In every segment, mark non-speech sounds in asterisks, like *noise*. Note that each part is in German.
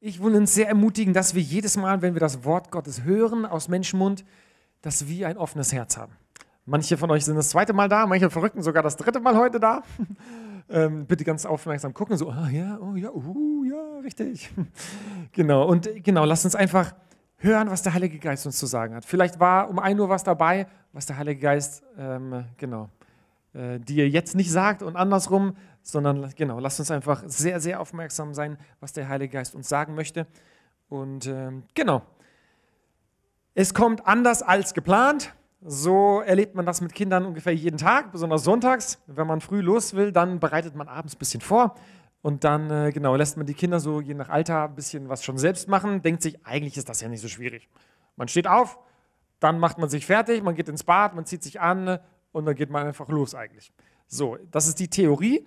ich will uns sehr ermutigen, dass wir jedes Mal, wenn wir das Wort Gottes hören aus Menschenmund, dass wir ein offenes Herz haben. Manche von euch sind das zweite Mal da, manche Verrückten sogar das dritte Mal heute da. *laughs* Ähm, bitte ganz aufmerksam gucken, so, ah ja, oh ja, uh, ja, richtig. *laughs* genau, und genau, lasst uns einfach hören, was der Heilige Geist uns zu sagen hat. Vielleicht war um 1 Uhr was dabei, was der Heilige Geist, ähm, genau, äh, die ihr jetzt nicht sagt und andersrum, sondern genau, lasst uns einfach sehr, sehr aufmerksam sein, was der Heilige Geist uns sagen möchte. Und ähm, genau, es kommt anders als geplant. So erlebt man das mit Kindern ungefähr jeden Tag, besonders sonntags. Wenn man früh los will, dann bereitet man abends ein bisschen vor. Und dann, äh, genau, lässt man die Kinder so je nach Alter ein bisschen was schon selbst machen, denkt sich, eigentlich ist das ja nicht so schwierig. Man steht auf, dann macht man sich fertig, man geht ins Bad, man zieht sich an, und dann geht man einfach los eigentlich. So, das ist die Theorie.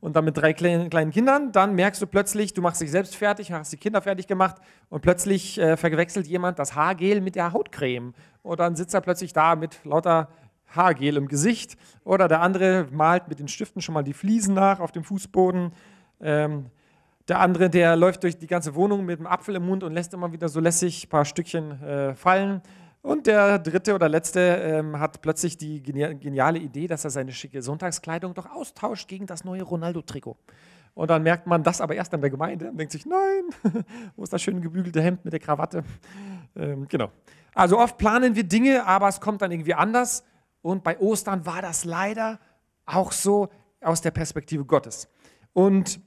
Und dann mit drei kleinen, kleinen Kindern, dann merkst du plötzlich, du machst dich selbst fertig, hast die Kinder fertig gemacht und plötzlich äh, verwechselt jemand das Haargel mit der Hautcreme. Und dann sitzt er plötzlich da mit lauter Haargel im Gesicht. Oder der andere malt mit den Stiften schon mal die Fliesen nach auf dem Fußboden. Ähm, der andere, der läuft durch die ganze Wohnung mit einem Apfel im Mund und lässt immer wieder so lässig ein paar Stückchen äh, fallen. Und der dritte oder letzte ähm, hat plötzlich die geniale Idee, dass er seine schicke Sonntagskleidung doch austauscht gegen das neue Ronaldo-Trikot. Und dann merkt man das aber erst an der Gemeinde und denkt sich, nein, *laughs* wo ist das schöne gebügelte Hemd mit der Krawatte? Ähm, genau. Also oft planen wir Dinge, aber es kommt dann irgendwie anders. Und bei Ostern war das leider auch so aus der Perspektive Gottes. Und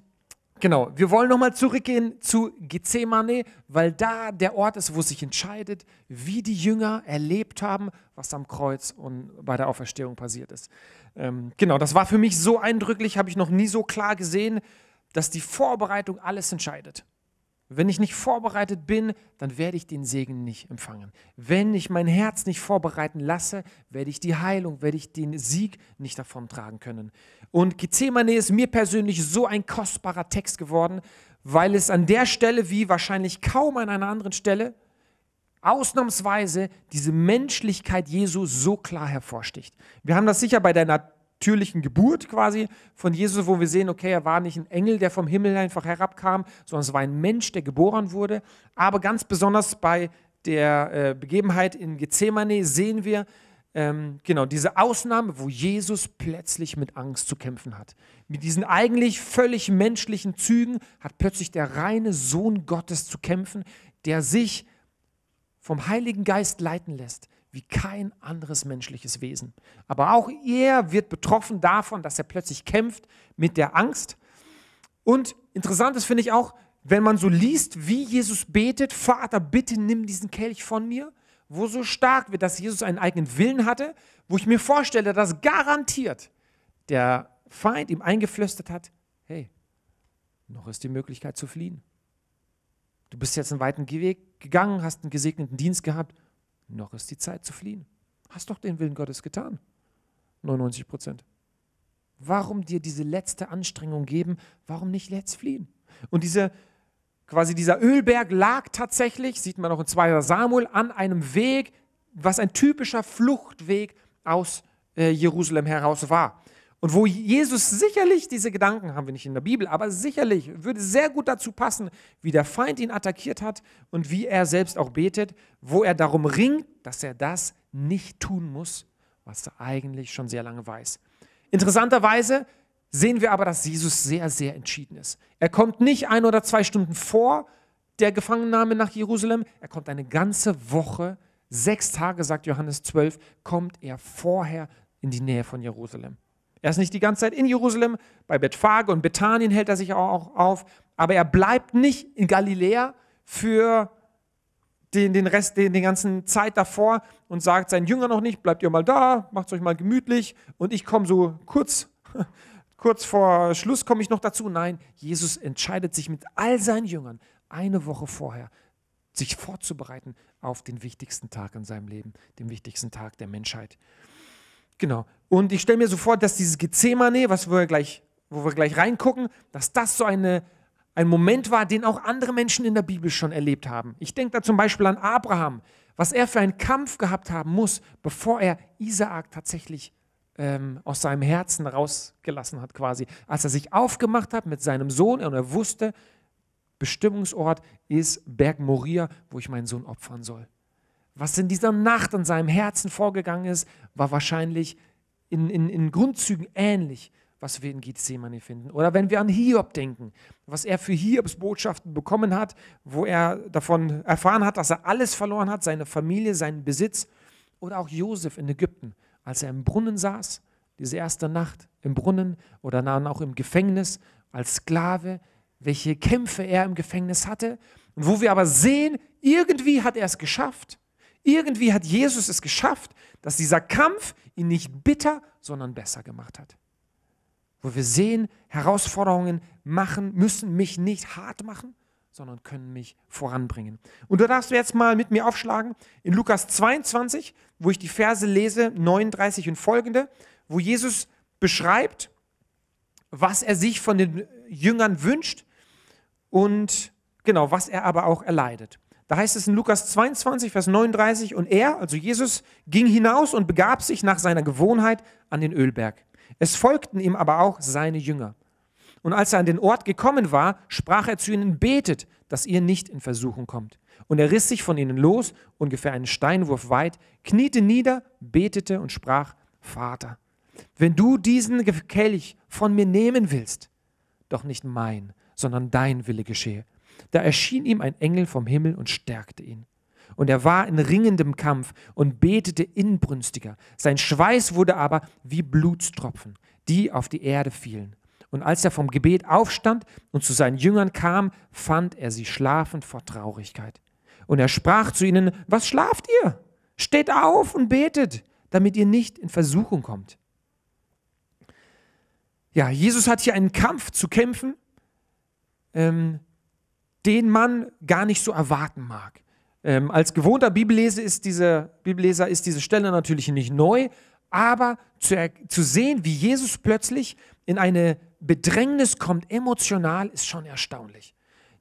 Genau, wir wollen nochmal zurückgehen zu Gethsemane, weil da der Ort ist, wo sich entscheidet, wie die Jünger erlebt haben, was am Kreuz und bei der Auferstehung passiert ist. Ähm, genau, das war für mich so eindrücklich, habe ich noch nie so klar gesehen, dass die Vorbereitung alles entscheidet. Wenn ich nicht vorbereitet bin, dann werde ich den Segen nicht empfangen. Wenn ich mein Herz nicht vorbereiten lasse, werde ich die Heilung, werde ich den Sieg nicht davontragen können. Und Gethsemane ist mir persönlich so ein kostbarer Text geworden, weil es an der Stelle wie wahrscheinlich kaum an einer anderen Stelle ausnahmsweise diese Menschlichkeit Jesu so klar hervorsticht. Wir haben das sicher bei der Natur natürlichen Geburt quasi von Jesus, wo wir sehen, okay, er war nicht ein Engel, der vom Himmel einfach herabkam, sondern es war ein Mensch, der geboren wurde. Aber ganz besonders bei der äh, Begebenheit in Gethsemane sehen wir ähm, genau diese Ausnahme, wo Jesus plötzlich mit Angst zu kämpfen hat. Mit diesen eigentlich völlig menschlichen Zügen hat plötzlich der reine Sohn Gottes zu kämpfen, der sich vom Heiligen Geist leiten lässt, wie kein anderes menschliches Wesen. Aber auch er wird betroffen davon, dass er plötzlich kämpft mit der Angst. Und interessant ist, finde ich auch, wenn man so liest, wie Jesus betet, Vater, bitte nimm diesen Kelch von mir, wo so stark wird, dass Jesus einen eigenen Willen hatte, wo ich mir vorstelle, dass garantiert der Feind ihm eingeflüstert hat, hey, noch ist die Möglichkeit zu fliehen. Du bist jetzt einen weiten Weg gegangen, hast einen gesegneten Dienst gehabt, noch ist die Zeit zu fliehen. Hast doch den Willen Gottes getan. 99 Prozent. Warum dir diese letzte Anstrengung geben? Warum nicht jetzt fliehen? Und diese, quasi dieser Ölberg lag tatsächlich, sieht man auch in 2. Samuel, an einem Weg, was ein typischer Fluchtweg aus äh, Jerusalem heraus war. Und wo Jesus sicherlich, diese Gedanken haben wir nicht in der Bibel, aber sicherlich würde sehr gut dazu passen, wie der Feind ihn attackiert hat und wie er selbst auch betet, wo er darum ringt, dass er das nicht tun muss, was er eigentlich schon sehr lange weiß. Interessanterweise sehen wir aber, dass Jesus sehr, sehr entschieden ist. Er kommt nicht ein oder zwei Stunden vor der Gefangennahme nach Jerusalem, er kommt eine ganze Woche, sechs Tage, sagt Johannes 12, kommt er vorher in die Nähe von Jerusalem. Er ist nicht die ganze Zeit in Jerusalem, bei Bethphage und Bethanien hält er sich auch auf, aber er bleibt nicht in Galiläa für den, den Rest, den, den ganzen Zeit davor und sagt seinen Jüngern noch nicht, bleibt ihr mal da, macht euch mal gemütlich und ich komme so kurz, *laughs* kurz vor Schluss komme ich noch dazu. Nein, Jesus entscheidet sich mit all seinen Jüngern eine Woche vorher, sich vorzubereiten auf den wichtigsten Tag in seinem Leben, den wichtigsten Tag der Menschheit. Genau, und ich stelle mir so vor, dass dieses Gethsemane, was wir gleich, wo wir gleich reingucken, dass das so eine, ein Moment war, den auch andere Menschen in der Bibel schon erlebt haben. Ich denke da zum Beispiel an Abraham, was er für einen Kampf gehabt haben muss, bevor er Isaak tatsächlich ähm, aus seinem Herzen rausgelassen hat, quasi. Als er sich aufgemacht hat mit seinem Sohn und er wusste, Bestimmungsort ist Berg Moria, wo ich meinen Sohn opfern soll. Was in dieser Nacht in seinem Herzen vorgegangen ist, war wahrscheinlich in, in, in Grundzügen ähnlich, was wir in Gethsemane finden. Oder wenn wir an Hiob denken, was er für Hiobs Botschaften bekommen hat, wo er davon erfahren hat, dass er alles verloren hat, seine Familie, seinen Besitz. Oder auch Josef in Ägypten, als er im Brunnen saß, diese erste Nacht im Brunnen oder dann auch im Gefängnis als Sklave, welche Kämpfe er im Gefängnis hatte. Und wo wir aber sehen, irgendwie hat er es geschafft. Irgendwie hat Jesus es geschafft, dass dieser Kampf ihn nicht bitter, sondern besser gemacht hat. Wo wir sehen, Herausforderungen machen, müssen mich nicht hart machen, sondern können mich voranbringen. Und da darfst du jetzt mal mit mir aufschlagen in Lukas 22, wo ich die Verse lese, 39 und folgende, wo Jesus beschreibt, was er sich von den Jüngern wünscht und genau, was er aber auch erleidet. Da heißt es in Lukas 22, Vers 39, und er, also Jesus, ging hinaus und begab sich nach seiner Gewohnheit an den Ölberg. Es folgten ihm aber auch seine Jünger. Und als er an den Ort gekommen war, sprach er zu ihnen, betet, dass ihr nicht in Versuchung kommt. Und er riss sich von ihnen los, ungefähr einen Steinwurf weit, kniete nieder, betete und sprach, Vater, wenn du diesen Kelch von mir nehmen willst, doch nicht mein, sondern dein Wille geschehe. Da erschien ihm ein Engel vom Himmel und stärkte ihn. Und er war in ringendem Kampf und betete inbrünstiger. Sein Schweiß wurde aber wie Blutstropfen, die auf die Erde fielen. Und als er vom Gebet aufstand und zu seinen Jüngern kam, fand er sie schlafend vor Traurigkeit. Und er sprach zu ihnen, was schlaft ihr? Steht auf und betet, damit ihr nicht in Versuchung kommt. Ja, Jesus hat hier einen Kampf zu kämpfen. Ähm, den man gar nicht so erwarten mag. Ähm, als gewohnter Bibellese ist diese, Bibelleser ist diese Stelle natürlich nicht neu, aber zu, zu sehen, wie Jesus plötzlich in eine Bedrängnis kommt, emotional, ist schon erstaunlich.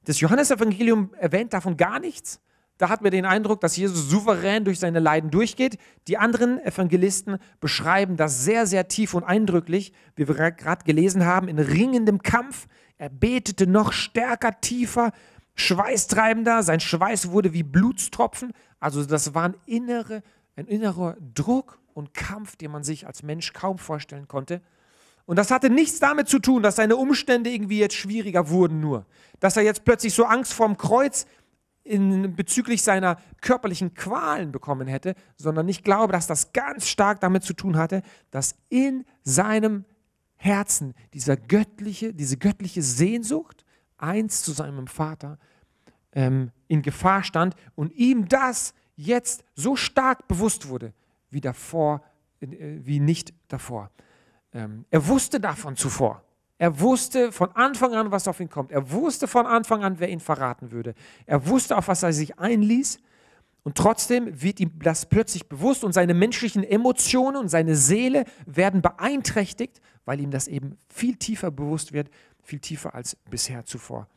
Das Johannesevangelium erwähnt davon gar nichts. Da hat man den Eindruck, dass Jesus souverän durch seine Leiden durchgeht. Die anderen Evangelisten beschreiben das sehr, sehr tief und eindrücklich, wie wir gerade gelesen haben, in ringendem Kampf er betete noch stärker, tiefer, schweißtreibender. Sein Schweiß wurde wie Blutstropfen. Also das war ein, innere, ein innerer Druck und Kampf, den man sich als Mensch kaum vorstellen konnte. Und das hatte nichts damit zu tun, dass seine Umstände irgendwie jetzt schwieriger wurden nur. Dass er jetzt plötzlich so Angst vorm Kreuz in, bezüglich seiner körperlichen Qualen bekommen hätte, sondern ich glaube, dass das ganz stark damit zu tun hatte, dass in seinem Herzen dieser göttliche, diese göttliche Sehnsucht, eins zu seinem Vater, ähm, in Gefahr stand und ihm das jetzt so stark bewusst wurde, wie davor, äh, wie nicht davor. Ähm, er wusste davon zuvor. Er wusste von Anfang an, was auf ihn kommt. Er wusste von Anfang an, wer ihn verraten würde. Er wusste, auf was er sich einließ. Und trotzdem wird ihm das plötzlich bewusst und seine menschlichen Emotionen und seine Seele werden beeinträchtigt, weil ihm das eben viel tiefer bewusst wird, viel tiefer als bisher zuvor.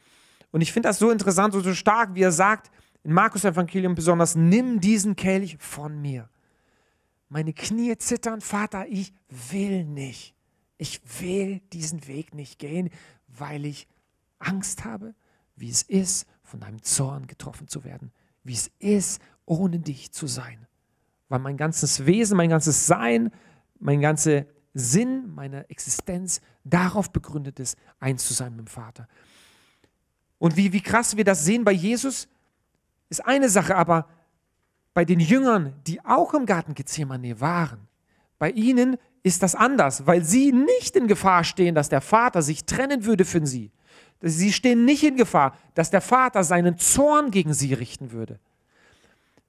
Und ich finde das so interessant und so stark, wie er sagt, in Markus Evangelium besonders, nimm diesen Kelch von mir. Meine Knie zittern, Vater, ich will nicht. Ich will diesen Weg nicht gehen, weil ich Angst habe, wie es ist, von deinem Zorn getroffen zu werden, wie es ist, ohne dich zu sein. Weil mein ganzes Wesen, mein ganzes Sein, mein ganzer Sinn, meine Existenz darauf begründet ist, eins zu sein mit dem Vater. Und wie, wie krass wir das sehen bei Jesus, ist eine Sache, aber bei den Jüngern, die auch im Garten Gethsemane waren, bei ihnen ist das anders, weil sie nicht in Gefahr stehen, dass der Vater sich trennen würde für sie. Sie stehen nicht in Gefahr, dass der Vater seinen Zorn gegen sie richten würde.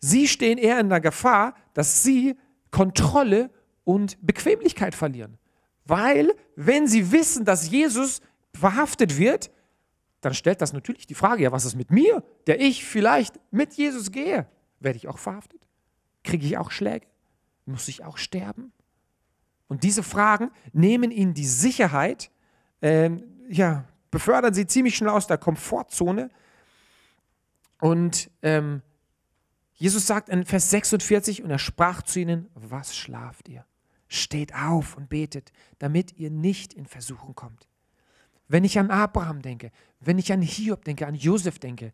Sie stehen eher in der Gefahr, dass sie Kontrolle und Bequemlichkeit verlieren. Weil, wenn sie wissen, dass Jesus verhaftet wird, dann stellt das natürlich die Frage, ja, was ist mit mir, der ich vielleicht mit Jesus gehe? Werde ich auch verhaftet? Kriege ich auch Schläge? Muss ich auch sterben? Und diese Fragen nehmen ihnen die Sicherheit, ähm, ja, befördern sie ziemlich schnell aus der Komfortzone und ähm, Jesus sagt in Vers 46, und er sprach zu ihnen, was schlaft ihr? Steht auf und betet, damit ihr nicht in Versuchung kommt. Wenn ich an Abraham denke, wenn ich an Hiob denke, an Josef denke,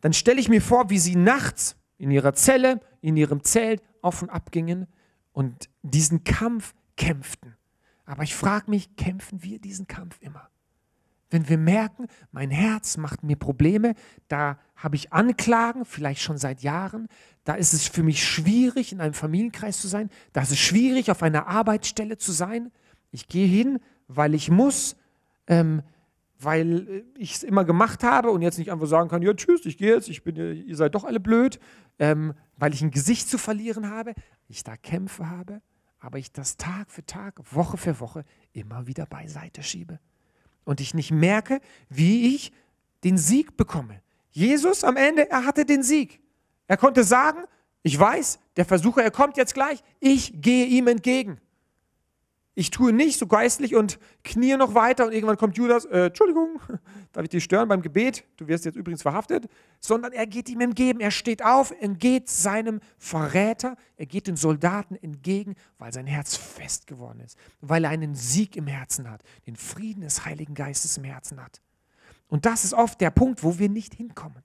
dann stelle ich mir vor, wie sie nachts in ihrer Zelle, in ihrem Zelt auf und ab gingen und diesen Kampf kämpften. Aber ich frage mich, kämpfen wir diesen Kampf immer? Wenn wir merken, mein Herz macht mir Probleme, da habe ich Anklagen, vielleicht schon seit Jahren, da ist es für mich schwierig, in einem Familienkreis zu sein, da ist es schwierig, auf einer Arbeitsstelle zu sein. Ich gehe hin, weil ich muss, ähm, weil äh, ich es immer gemacht habe und jetzt nicht einfach sagen kann, ja tschüss, ich gehe jetzt, ich bin, äh, ihr seid doch alle blöd, ähm, weil ich ein Gesicht zu verlieren habe, ich da Kämpfe habe, aber ich das Tag für Tag, Woche für Woche immer wieder beiseite schiebe und ich nicht merke, wie ich den Sieg bekomme. Jesus am Ende, er hatte den Sieg. Er konnte sagen, ich weiß, der Versucher, er kommt jetzt gleich, ich gehe ihm entgegen. Ich tue nicht so geistlich und knie noch weiter und irgendwann kommt Judas, äh, Entschuldigung, *laughs* darf ich dich stören beim Gebet? Du wirst jetzt übrigens verhaftet. Sondern er geht ihm entgegen, er steht auf, entgeht seinem Verräter, er geht den Soldaten entgegen, weil sein Herz fest geworden ist, weil er einen Sieg im Herzen hat, den Frieden des Heiligen Geistes im Herzen hat. Und das ist oft der Punkt, wo wir nicht hinkommen,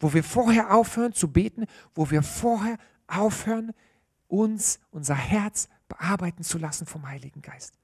wo wir vorher aufhören zu beten, wo wir vorher aufhören, uns unser Herz bearbeiten zu lassen vom Heiligen Geist.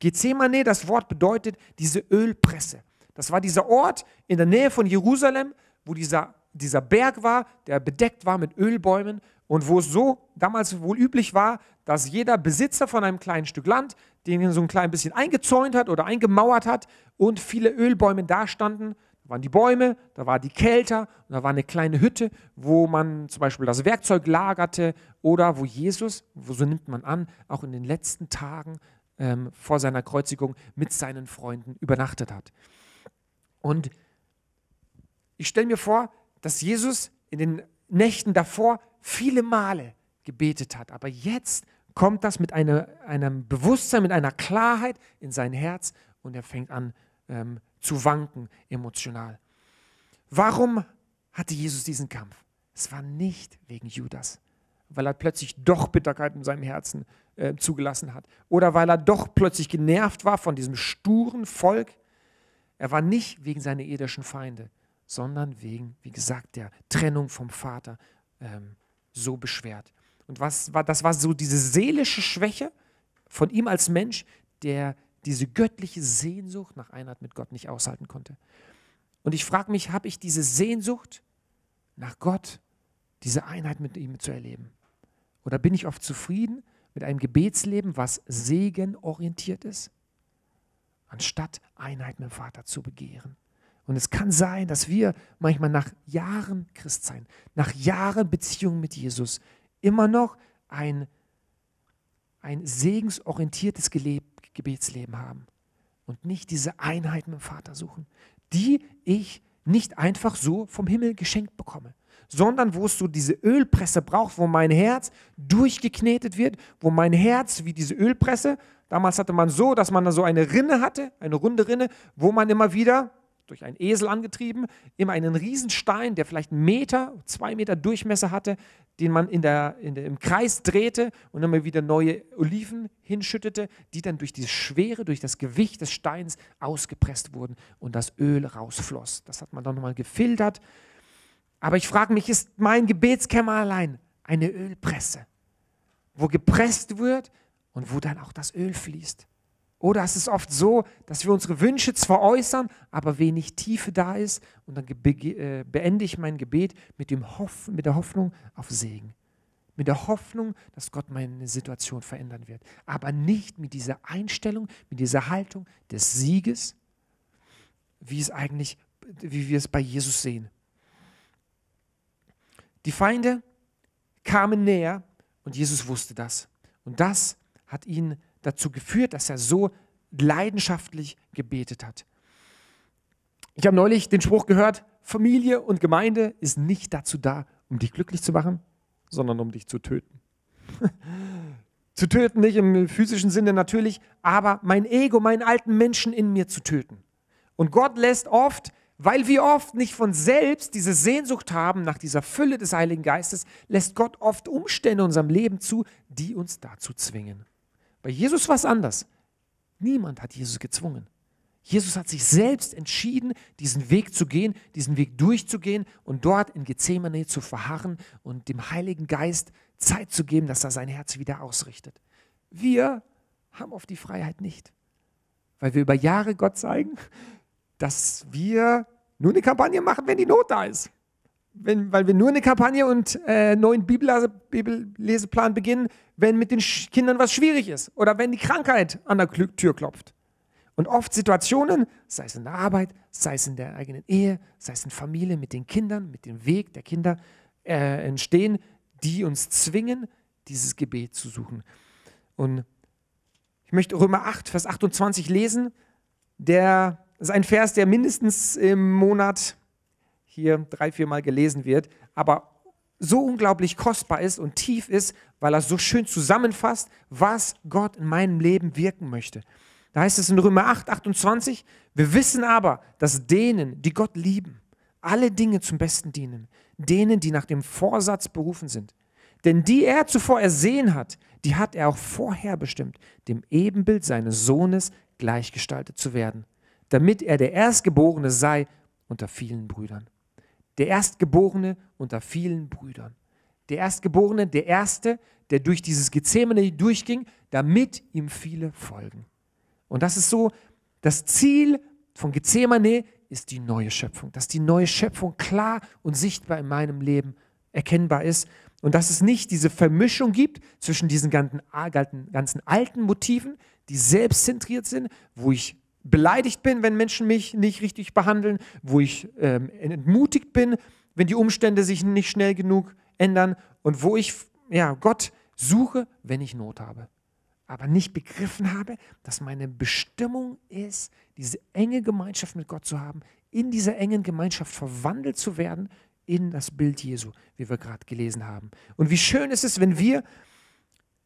Gethsemane, das Wort bedeutet diese Ölpresse. Das war dieser Ort in der Nähe von Jerusalem, wo dieser, dieser Berg war, der bedeckt war mit Ölbäumen und wo es so damals wohl üblich war, dass jeder Besitzer von einem kleinen Stück Land, den er so ein klein bisschen eingezäunt hat oder eingemauert hat und viele Ölbäume da standen, waren die Bäume, da war die Kälte, da war eine kleine Hütte, wo man zum Beispiel das Werkzeug lagerte oder wo Jesus, so nimmt man an, auch in den letzten Tagen ähm, vor seiner Kreuzigung mit seinen Freunden übernachtet hat. Und ich stelle mir vor, dass Jesus in den Nächten davor viele Male gebetet hat, aber jetzt kommt das mit einer, einem Bewusstsein, mit einer Klarheit in sein Herz und er fängt an, ähm, zu wanken emotional. Warum hatte Jesus diesen Kampf? Es war nicht wegen Judas, weil er plötzlich doch Bitterkeit in seinem Herzen äh, zugelassen hat oder weil er doch plötzlich genervt war von diesem sturen Volk. Er war nicht wegen seiner edischen Feinde, sondern wegen, wie gesagt, der Trennung vom Vater ähm, so beschwert. Und was war, das war so diese seelische Schwäche von ihm als Mensch, der diese göttliche Sehnsucht nach Einheit mit Gott nicht aushalten konnte. Und ich frage mich, habe ich diese Sehnsucht nach Gott, diese Einheit mit ihm zu erleben? Oder bin ich oft zufrieden mit einem Gebetsleben, was segenorientiert ist, anstatt Einheit mit dem Vater zu begehren? Und es kann sein, dass wir manchmal nach Jahren Christsein, nach Jahren Beziehung mit Jesus immer noch ein, ein segensorientiertes Geleb, Gebetsleben haben und nicht diese Einheit mit dem Vater suchen, die ich nicht einfach so vom Himmel geschenkt bekomme, sondern wo es so diese Ölpresse braucht, wo mein Herz durchgeknetet wird, wo mein Herz wie diese Ölpresse, damals hatte man so, dass man da so eine Rinne hatte, eine runde Rinne, wo man immer wieder durch einen Esel angetrieben, immer einen Riesenstein, der vielleicht einen Meter, zwei Meter Durchmesser hatte, den man in der, in der, im Kreis drehte und immer wieder neue Oliven hinschüttete, die dann durch die Schwere, durch das Gewicht des Steins ausgepresst wurden und das Öl rausfloss. Das hat man dann nochmal gefiltert. Aber ich frage mich, ist mein Gebetskämmerlein eine Ölpresse, wo gepresst wird und wo dann auch das Öl fließt? Oder es ist oft so, dass wir unsere Wünsche zwar äußern, aber wenig Tiefe da ist. Und dann äh, beende ich mein Gebet mit, dem Hoff, mit der Hoffnung auf Segen. Mit der Hoffnung, dass Gott meine Situation verändern wird. Aber nicht mit dieser Einstellung, mit dieser Haltung des Sieges, wie es eigentlich, wie wir es bei Jesus sehen. Die Feinde kamen näher und Jesus wusste das. Und das hat ihn dazu geführt, dass er so leidenschaftlich gebetet hat. Ich habe neulich den Spruch gehört, Familie und Gemeinde ist nicht dazu da, um dich glücklich zu machen, sondern um dich zu töten. *laughs* zu töten nicht im physischen Sinne natürlich, aber mein Ego, meinen alten Menschen in mir zu töten. Und Gott lässt oft, weil wir oft nicht von selbst diese Sehnsucht haben nach dieser Fülle des Heiligen Geistes, lässt Gott oft Umstände in unserem Leben zu, die uns dazu zwingen. Bei Jesus war es anders. Niemand hat Jesus gezwungen. Jesus hat sich selbst entschieden, diesen Weg zu gehen, diesen Weg durchzugehen und dort in Gethsemane zu verharren und dem Heiligen Geist Zeit zu geben, dass er sein Herz wieder ausrichtet. Wir haben auf die Freiheit nicht, weil wir über Jahre Gott zeigen, dass wir nur eine Kampagne machen, wenn die Not da ist wenn, weil wir nur eine Kampagne und äh, neuen Bibellese, Bibelleseplan beginnen, wenn mit den Sch Kindern was schwierig ist oder wenn die Krankheit an der Kl Tür klopft. Und oft Situationen, sei es in der Arbeit, sei es in der eigenen Ehe, sei es in Familie, mit den Kindern, mit dem Weg der Kinder äh, entstehen, die uns zwingen, dieses Gebet zu suchen. Und ich möchte Römer 8, Vers 28 lesen. Der das ist ein Vers, der mindestens im Monat hier drei, vier Mal gelesen wird, aber so unglaublich kostbar ist und tief ist, weil er so schön zusammenfasst, was Gott in meinem Leben wirken möchte. Da heißt es in Römer 8, 28, wir wissen aber, dass denen, die Gott lieben, alle Dinge zum Besten dienen, denen, die nach dem Vorsatz berufen sind. Denn die er zuvor ersehen hat, die hat er auch vorher bestimmt, dem Ebenbild seines Sohnes gleichgestaltet zu werden, damit er der Erstgeborene sei unter vielen Brüdern der Erstgeborene unter vielen Brüdern. Der Erstgeborene, der Erste, der durch dieses Gezähmene durchging, damit ihm viele folgen. Und das ist so, das Ziel von Gethsemane ist die neue Schöpfung, dass die neue Schöpfung klar und sichtbar in meinem Leben erkennbar ist und dass es nicht diese Vermischung gibt zwischen diesen ganzen, ganzen alten Motiven, die selbstzentriert sind, wo ich beleidigt bin, wenn Menschen mich nicht richtig behandeln, wo ich ähm, entmutigt bin, wenn die Umstände sich nicht schnell genug ändern und wo ich ja, Gott suche, wenn ich Not habe. Aber nicht begriffen habe, dass meine Bestimmung ist, diese enge Gemeinschaft mit Gott zu haben, in dieser engen Gemeinschaft verwandelt zu werden in das Bild Jesu, wie wir gerade gelesen haben. Und wie schön ist es, wenn wir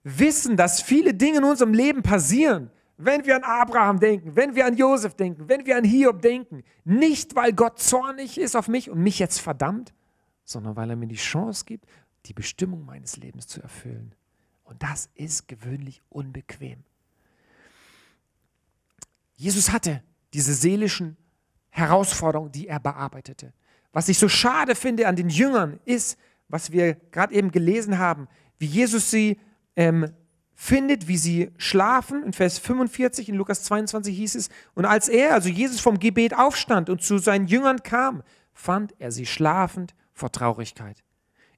wissen, dass viele Dinge in unserem Leben passieren, wenn wir an Abraham denken, wenn wir an Josef denken, wenn wir an Hiob denken, nicht weil Gott zornig ist auf mich und mich jetzt verdammt, sondern weil er mir die Chance gibt, die Bestimmung meines Lebens zu erfüllen. Und das ist gewöhnlich unbequem. Jesus hatte diese seelischen Herausforderungen, die er bearbeitete. Was ich so schade finde an den Jüngern ist, was wir gerade eben gelesen haben, wie Jesus sie ähm, findet, wie sie schlafen. In Vers 45 in Lukas 22 hieß es, und als er, also Jesus vom Gebet aufstand und zu seinen Jüngern kam, fand er sie schlafend vor Traurigkeit.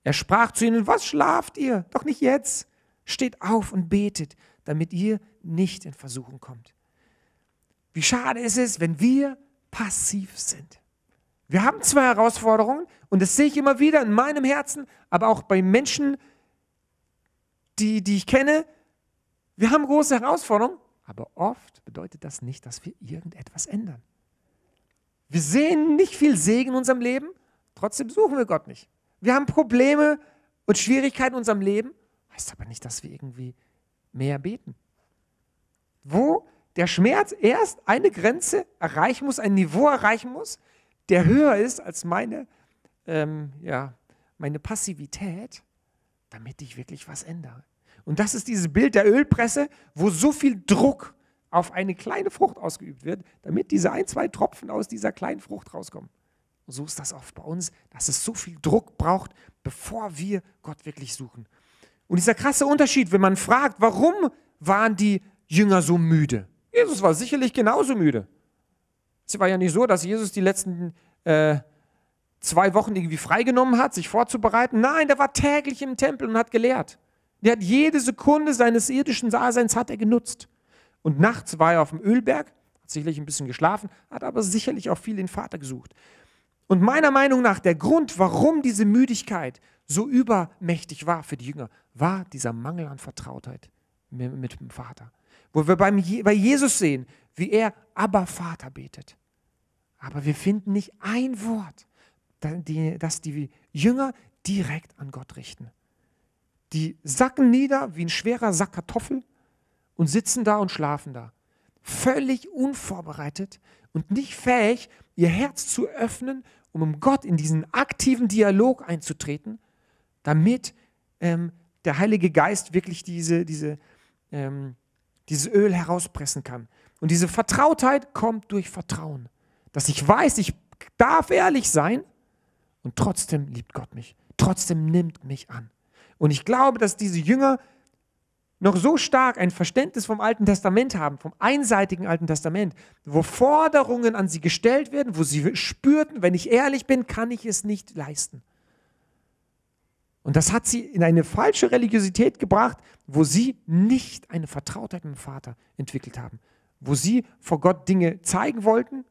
Er sprach zu ihnen, was schlaft ihr? Doch nicht jetzt. Steht auf und betet, damit ihr nicht in Versuchung kommt. Wie schade ist es, wenn wir passiv sind. Wir haben zwar Herausforderungen und das sehe ich immer wieder in meinem Herzen, aber auch bei Menschen, die, die ich kenne, wir haben große Herausforderungen, aber oft bedeutet das nicht, dass wir irgendetwas ändern. Wir sehen nicht viel Segen in unserem Leben, trotzdem suchen wir Gott nicht. Wir haben Probleme und Schwierigkeiten in unserem Leben, heißt aber nicht, dass wir irgendwie mehr beten. Wo der Schmerz erst eine Grenze erreichen muss, ein Niveau erreichen muss, der höher ist als meine, ähm, ja, meine Passivität, damit ich wirklich was ändere. Und das ist dieses Bild der Ölpresse, wo so viel Druck auf eine kleine Frucht ausgeübt wird, damit diese ein, zwei Tropfen aus dieser kleinen Frucht rauskommen. Und so ist das oft bei uns, dass es so viel Druck braucht, bevor wir Gott wirklich suchen. Und dieser krasse Unterschied, wenn man fragt, warum waren die Jünger so müde? Jesus war sicherlich genauso müde. Es war ja nicht so, dass Jesus die letzten äh, zwei Wochen irgendwie freigenommen hat, sich vorzubereiten. Nein, der war täglich im Tempel und hat gelehrt. Der hat jede Sekunde seines irdischen Daseins hat er genutzt. Und nachts war er auf dem Ölberg, hat sicherlich ein bisschen geschlafen, hat aber sicherlich auch viel den Vater gesucht. Und meiner Meinung nach, der Grund, warum diese Müdigkeit so übermächtig war für die Jünger, war dieser Mangel an Vertrautheit mit dem Vater. Wo wir beim Je bei Jesus sehen, wie er aber Vater betet. Aber wir finden nicht ein Wort, das die Jünger direkt an Gott richten. Die sacken nieder wie ein schwerer Sack Kartoffel und sitzen da und schlafen da. Völlig unvorbereitet und nicht fähig, ihr Herz zu öffnen, um um Gott in diesen aktiven Dialog einzutreten, damit ähm, der Heilige Geist wirklich diese, diese, ähm, dieses Öl herauspressen kann. Und diese Vertrautheit kommt durch Vertrauen. Dass ich weiß, ich darf ehrlich sein und trotzdem liebt Gott mich. Trotzdem nimmt mich an. Und ich glaube, dass diese Jünger noch so stark ein Verständnis vom Alten Testament haben, vom einseitigen Alten Testament, wo Forderungen an sie gestellt werden, wo sie spürten, wenn ich ehrlich bin, kann ich es nicht leisten. Und das hat sie in eine falsche Religiosität gebracht, wo sie nicht eine Vertrautheit mit dem Vater entwickelt haben, wo sie vor Gott Dinge zeigen wollten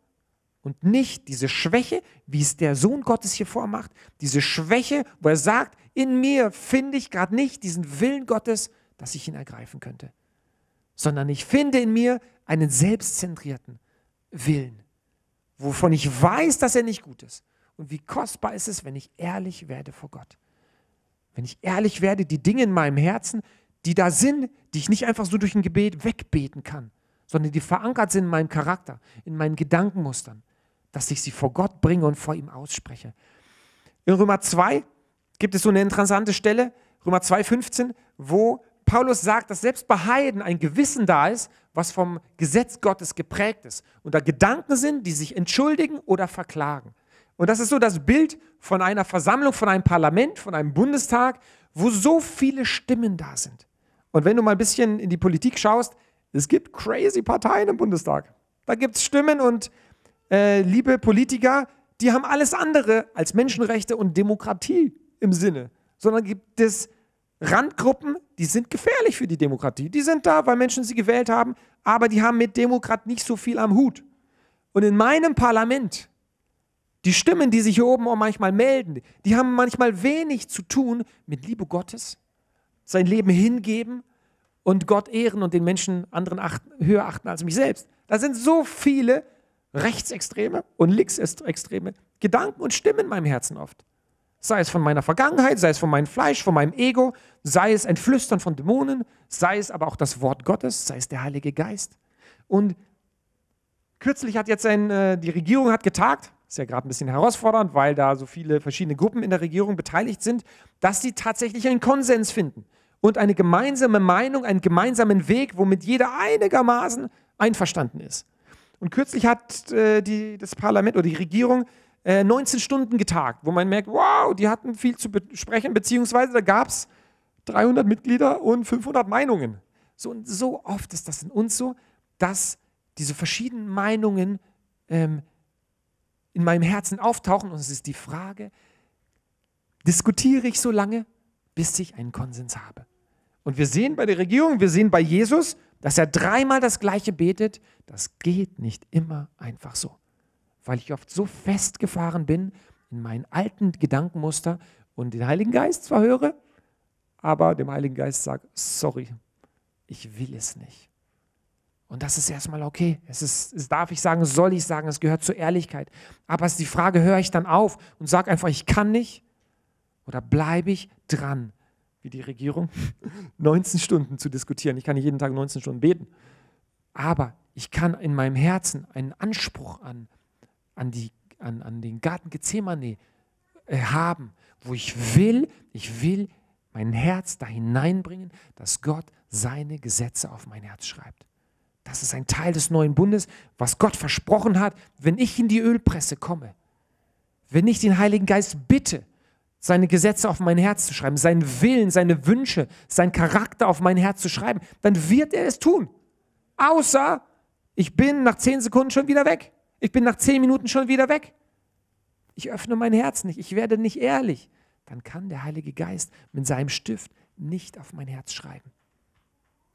und nicht diese Schwäche, wie es der Sohn Gottes hier vormacht, diese Schwäche, wo er sagt, in mir finde ich gerade nicht diesen Willen Gottes, dass ich ihn ergreifen könnte, sondern ich finde in mir einen selbstzentrierten Willen, wovon ich weiß, dass er nicht gut ist. Und wie kostbar ist es, wenn ich ehrlich werde vor Gott. Wenn ich ehrlich werde, die Dinge in meinem Herzen, die da sind, die ich nicht einfach so durch ein Gebet wegbeten kann, sondern die verankert sind in meinem Charakter, in meinen Gedankenmustern, dass ich sie vor Gott bringe und vor ihm ausspreche. In Römer 2 gibt es so eine interessante Stelle, Römer 2, 15, wo Paulus sagt, dass selbst bei Heiden ein Gewissen da ist, was vom Gesetz Gottes geprägt ist und da Gedanken sind, die sich entschuldigen oder verklagen. Und das ist so das Bild von einer Versammlung, von einem Parlament, von einem Bundestag, wo so viele Stimmen da sind. Und wenn du mal ein bisschen in die Politik schaust, es gibt crazy Parteien im Bundestag. Da gibt es Stimmen und äh, liebe Politiker, die haben alles andere als Menschenrechte und Demokratie im Sinne, sondern gibt es Randgruppen, die sind gefährlich für die Demokratie. Die sind da, weil Menschen sie gewählt haben, aber die haben mit Demokrat nicht so viel am Hut. Und in meinem Parlament, die Stimmen, die sich hier oben auch manchmal melden, die haben manchmal wenig zu tun mit Liebe Gottes, sein Leben hingeben und Gott ehren und den Menschen anderen achten, höher achten als mich selbst. Da sind so viele, rechtsextreme und linksextreme Gedanken und Stimmen in meinem Herzen oft. Sei es von meiner Vergangenheit, sei es von meinem Fleisch, von meinem Ego, sei es ein Flüstern von Dämonen, sei es aber auch das Wort Gottes, sei es der Heilige Geist. Und kürzlich hat jetzt ein, äh, die Regierung hat getagt, ist ja gerade ein bisschen herausfordernd, weil da so viele verschiedene Gruppen in der Regierung beteiligt sind, dass sie tatsächlich einen Konsens finden und eine gemeinsame Meinung, einen gemeinsamen Weg, womit jeder einigermaßen einverstanden ist. Und kürzlich hat äh, die, das Parlament oder die Regierung äh, 19 Stunden getagt, wo man merkt, wow, die hatten viel zu besprechen, beziehungsweise da gab es 300 Mitglieder und 500 Meinungen. So, und so oft ist das in uns so, dass diese verschiedenen Meinungen ähm, in meinem Herzen auftauchen und es ist die Frage, diskutiere ich so lange, bis ich einen Konsens habe. Und wir sehen bei der Regierung, wir sehen bei Jesus, dass er dreimal das gleiche betet, das geht nicht immer einfach so. Weil ich oft so festgefahren bin in meinen alten Gedankenmuster und den Heiligen Geist zwar höre, aber dem Heiligen Geist sage, sorry, ich will es nicht. Und das ist erstmal okay. Es, ist, es darf ich sagen, soll ich sagen, es gehört zur Ehrlichkeit. Aber es ist die Frage, höre ich dann auf und sage einfach, ich kann nicht? Oder bleibe ich dran wie die Regierung, 19 *laughs* Stunden zu diskutieren. Ich kann nicht jeden Tag 19 Stunden beten. Aber ich kann in meinem Herzen einen Anspruch an, an, die, an, an den Garten Gethsemane äh, haben, wo ich will, ich will mein Herz da hineinbringen, dass Gott seine Gesetze auf mein Herz schreibt. Das ist ein Teil des neuen Bundes, was Gott versprochen hat, wenn ich in die Ölpresse komme, wenn ich den Heiligen Geist bitte, seine Gesetze auf mein Herz zu schreiben, seinen Willen, seine Wünsche, seinen Charakter auf mein Herz zu schreiben, dann wird er es tun. Außer ich bin nach zehn Sekunden schon wieder weg. Ich bin nach zehn Minuten schon wieder weg. Ich öffne mein Herz nicht. Ich werde nicht ehrlich. Dann kann der Heilige Geist mit seinem Stift nicht auf mein Herz schreiben.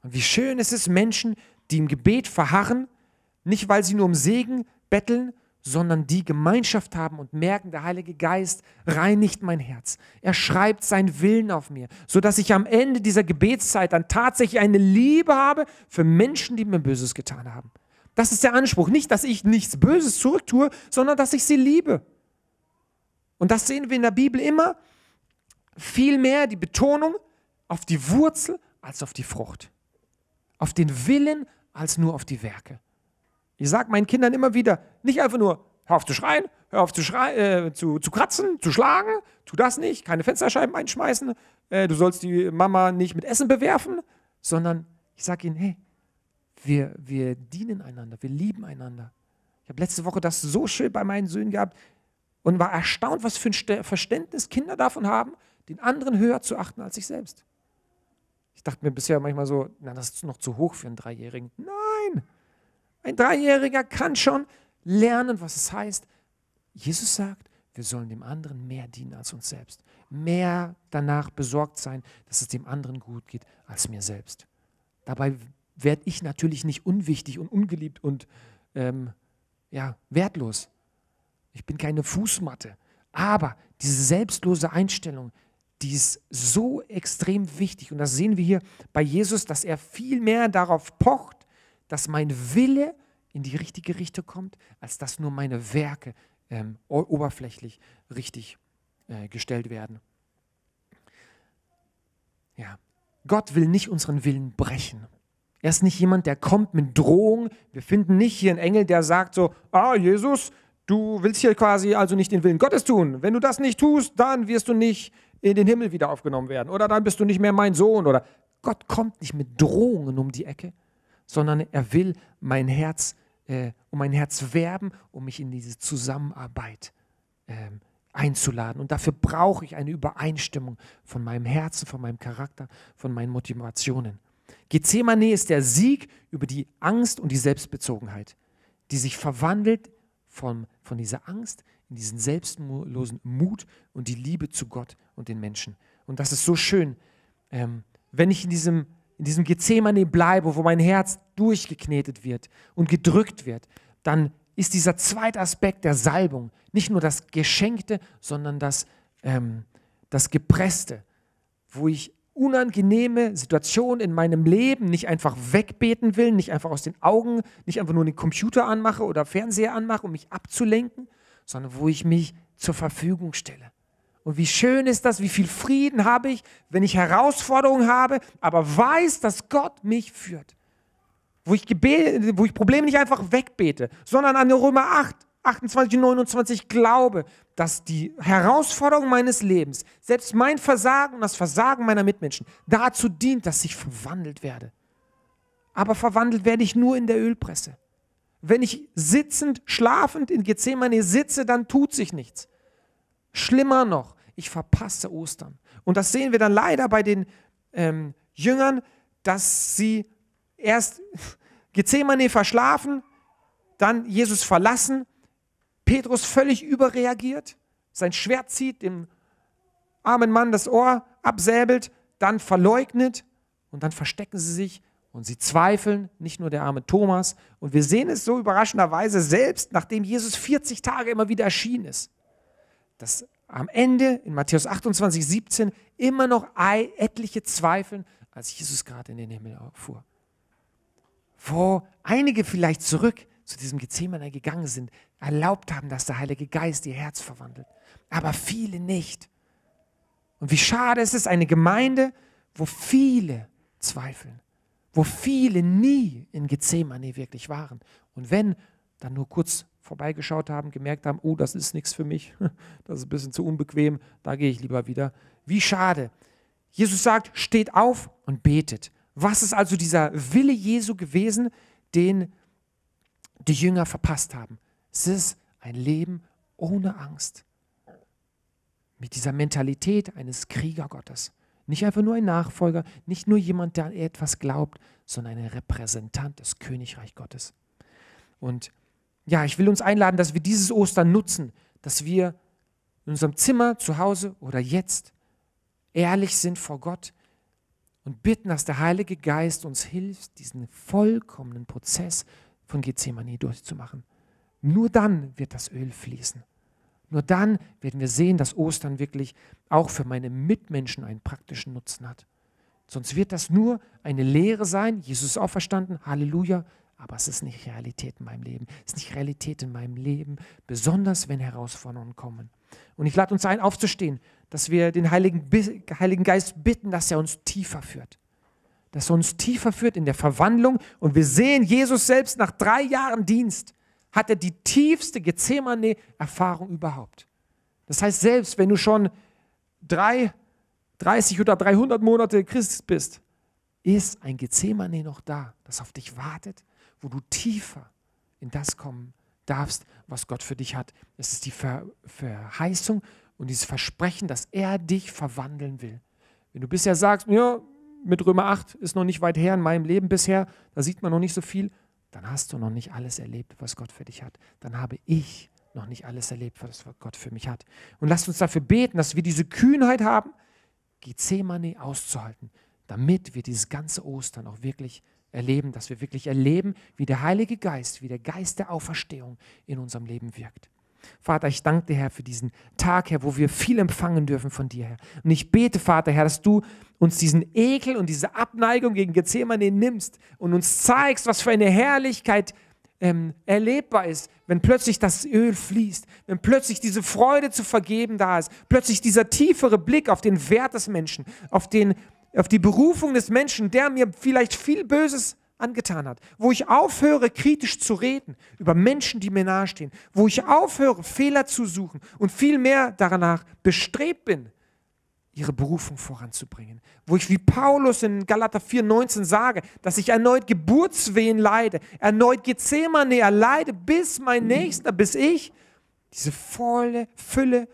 Und wie schön ist es Menschen, die im Gebet verharren, nicht weil sie nur um Segen betteln, sondern die Gemeinschaft haben und merken, der Heilige Geist reinigt mein Herz. Er schreibt seinen Willen auf mir, sodass ich am Ende dieser Gebetszeit dann tatsächlich eine Liebe habe für Menschen, die mir Böses getan haben. Das ist der Anspruch. Nicht, dass ich nichts Böses zurücktue, sondern dass ich sie liebe. Und das sehen wir in der Bibel immer viel mehr die Betonung auf die Wurzel als auf die Frucht. Auf den Willen als nur auf die Werke. Ich sage meinen Kindern immer wieder, nicht einfach nur, hör auf zu schreien, hör auf zu, schrei äh, zu, zu kratzen, zu schlagen, tu das nicht, keine Fensterscheiben einschmeißen, äh, du sollst die Mama nicht mit Essen bewerfen, sondern ich sage ihnen, hey, wir, wir dienen einander, wir lieben einander. Ich habe letzte Woche das so schön bei meinen Söhnen gehabt und war erstaunt, was für ein Verständnis Kinder davon haben, den anderen höher zu achten als sich selbst. Ich dachte mir bisher manchmal so, na, das ist noch zu hoch für einen Dreijährigen. Nein! Ein Dreijähriger kann schon lernen, was es heißt. Jesus sagt, wir sollen dem anderen mehr dienen als uns selbst. Mehr danach besorgt sein, dass es dem anderen gut geht als mir selbst. Dabei werde ich natürlich nicht unwichtig und ungeliebt und ähm, ja, wertlos. Ich bin keine Fußmatte. Aber diese selbstlose Einstellung, die ist so extrem wichtig. Und das sehen wir hier bei Jesus, dass er viel mehr darauf pocht, dass mein Wille in die richtige Richtung kommt, als dass nur meine Werke ähm, oberflächlich richtig äh, gestellt werden. Ja, Gott will nicht unseren Willen brechen. Er ist nicht jemand, der kommt mit Drohung. Wir finden nicht hier einen Engel, der sagt so, ah Jesus, du willst hier quasi also nicht den Willen Gottes tun. Wenn du das nicht tust, dann wirst du nicht in den Himmel wieder aufgenommen werden. Oder dann bist du nicht mehr mein Sohn. Oder Gott kommt nicht mit Drohungen um die Ecke, sondern er will mein Herz, äh, um mein Herz werben, um mich in diese Zusammenarbeit ähm, einzuladen. Und dafür brauche ich eine Übereinstimmung von meinem Herzen, von meinem Charakter, von meinen Motivationen. Gethsemane ist der Sieg über die Angst und die Selbstbezogenheit, die sich verwandelt von, von dieser Angst in diesen selbstlosen Mut und die Liebe zu Gott und den Menschen. Und das ist so schön, ähm, wenn ich in diesem in diesem Gethsemane bleibe, wo mein Herz durchgeknetet wird und gedrückt wird, dann ist dieser zweite Aspekt der Salbung nicht nur das Geschenkte, sondern das, ähm, das Gepresste, wo ich unangenehme Situationen in meinem Leben nicht einfach wegbeten will, nicht einfach aus den Augen, nicht einfach nur den Computer anmache oder Fernseher anmache, um mich abzulenken, sondern wo ich mich zur Verfügung stelle und wie schön ist das, wie viel Frieden habe ich, wenn ich Herausforderungen habe, aber weiß, dass Gott mich führt. Wo ich, Gebet, wo ich Probleme nicht einfach wegbete, sondern an Römer 8, 28 und 29 glaube, dass die Herausforderung meines Lebens, selbst mein Versagen und das Versagen meiner Mitmenschen, dazu dient, dass ich verwandelt werde. Aber verwandelt werde ich nur in der Ölpresse. Wenn ich sitzend, schlafend in Gethsemane sitze, dann tut sich nichts. Schlimmer noch, ich verpasse Ostern. Und das sehen wir dann leider bei den ähm, Jüngern, dass sie erst *laughs* Gethsemane verschlafen, dann Jesus verlassen, Petrus völlig überreagiert, sein Schwert zieht, dem armen Mann das Ohr absäbelt, dann verleugnet und dann verstecken sie sich und sie zweifeln, nicht nur der arme Thomas. Und wir sehen es so überraschenderweise selbst, nachdem Jesus 40 Tage immer wieder erschienen ist dass am Ende in Matthäus 28, 17 immer noch etliche zweifeln, als Jesus gerade in den Himmel fuhr. Wo einige vielleicht zurück zu diesem Gethsemane gegangen sind, erlaubt haben, dass der Heilige Geist ihr Herz verwandelt. Aber viele nicht. Und wie schade ist es eine Gemeinde, wo viele zweifeln, wo viele nie in Gethsemane wirklich waren. Und wenn, dann nur kurz vorbeigeschaut haben, gemerkt haben, oh, das ist nichts für mich, *laughs* das ist ein bisschen zu unbequem, da gehe ich lieber wieder. Wie schade. Jesus sagt, steht auf und betet. Was ist also dieser Wille Jesu gewesen, den die Jünger verpasst haben? Es ist ein Leben ohne Angst. Mit dieser Mentalität eines Kriegergottes. Nicht einfach nur ein Nachfolger, nicht nur jemand, der an etwas glaubt, sondern ein Repräsentant des Königreich Gottes. Und ja, ich will uns einladen, dass wir dieses Ostern nutzen, dass wir in unserem Zimmer, zu Hause oder jetzt ehrlich sind vor Gott und bitten, dass der Heilige Geist uns hilft, diesen vollkommenen Prozess von Gethsemane durchzumachen. Nur dann wird das Öl fließen. Nur dann werden wir sehen, dass Ostern wirklich auch für meine Mitmenschen einen praktischen Nutzen hat. Sonst wird das nur eine Lehre sein. Jesus ist auferstanden. Halleluja aber es ist nicht Realität in meinem Leben. Es ist nicht Realität in meinem Leben, besonders wenn Herausforderungen kommen. Und ich lade uns ein, aufzustehen, dass wir den Heiligen, Heiligen Geist bitten, dass er uns tiefer führt. Dass er uns tiefer führt in der Verwandlung. Und wir sehen, Jesus selbst nach drei Jahren Dienst hat er die tiefste Gethsemane-Erfahrung überhaupt. Das heißt, selbst wenn du schon drei, 30 oder 300 Monate Christ bist, ist ein Gethsemane noch da, das auf dich wartet, wo du tiefer in das kommen darfst, was Gott für dich hat. Es ist die Ver Verheißung und dieses Versprechen, dass er dich verwandeln will. Wenn du bisher sagst, ja, mit Römer 8 ist noch nicht weit her in meinem Leben bisher, da sieht man noch nicht so viel, dann hast du noch nicht alles erlebt, was Gott für dich hat. Dann habe ich noch nicht alles erlebt, was Gott für mich hat. Und lasst uns dafür beten, dass wir diese Kühnheit haben, Gethsemane auszuhalten, damit wir dieses ganze Ostern auch wirklich erleben, dass wir wirklich erleben, wie der Heilige Geist, wie der Geist der Auferstehung in unserem Leben wirkt. Vater, ich danke dir, Herr, für diesen Tag, Herr, wo wir viel empfangen dürfen von dir, Herr. Und ich bete, Vater, Herr, dass du uns diesen Ekel und diese Abneigung gegen Gethsemane nimmst und uns zeigst, was für eine Herrlichkeit ähm, erlebbar ist, wenn plötzlich das Öl fließt, wenn plötzlich diese Freude zu vergeben da ist, plötzlich dieser tiefere Blick auf den Wert des Menschen, auf den auf die Berufung des Menschen, der mir vielleicht viel Böses angetan hat, wo ich aufhöre, kritisch zu reden über Menschen, die mir nahestehen, wo ich aufhöre, Fehler zu suchen und vielmehr danach bestrebt bin, ihre Berufung voranzubringen, wo ich wie Paulus in Galater 4,19 sage, dass ich erneut Geburtswehen leide, erneut Gethsemane erleide, bis mein Nächster, bis ich diese volle Fülle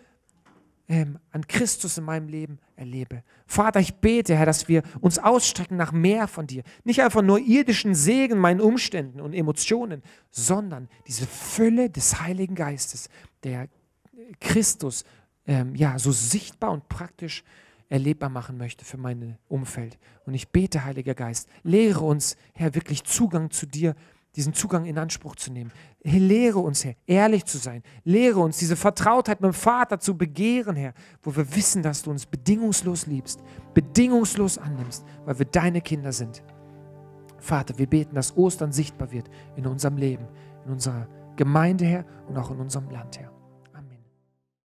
ähm, an Christus in meinem Leben erlebe. Vater, ich bete, Herr, dass wir uns ausstrecken nach mehr von dir. Nicht einfach nur irdischen Segen meinen Umständen und Emotionen, sondern diese Fülle des Heiligen Geistes, der Christus ähm, ja, so sichtbar und praktisch erlebbar machen möchte für mein Umfeld. Und ich bete, Heiliger Geist, lehre uns, Herr, wirklich Zugang zu dir diesen Zugang in Anspruch zu nehmen. Lehre uns, Herr, ehrlich zu sein. Lehre uns, diese Vertrautheit mit dem Vater zu begehren, Herr, wo wir wissen, dass du uns bedingungslos liebst, bedingungslos annimmst, weil wir deine Kinder sind. Vater, wir beten, dass Ostern sichtbar wird in unserem Leben, in unserer Gemeinde, Herr, und auch in unserem Land, Herr.